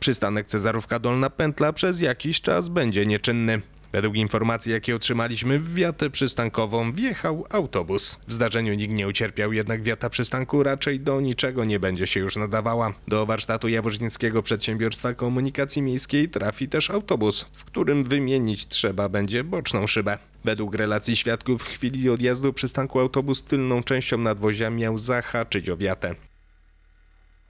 Przystanek Cezarówka Dolna Pętla przez jakiś czas będzie nieczynny. Według informacji, jakie otrzymaliśmy w wiatę przystankową, wjechał autobus. W zdarzeniu nikt nie ucierpiał, jednak wiata przystanku raczej do niczego nie będzie się już nadawała. Do warsztatu Jaworznickiego Przedsiębiorstwa Komunikacji Miejskiej trafi też autobus, w którym wymienić trzeba będzie boczną szybę. Według relacji świadków w chwili odjazdu przystanku autobus tylną częścią nadwozia miał zahaczyć o wiatę.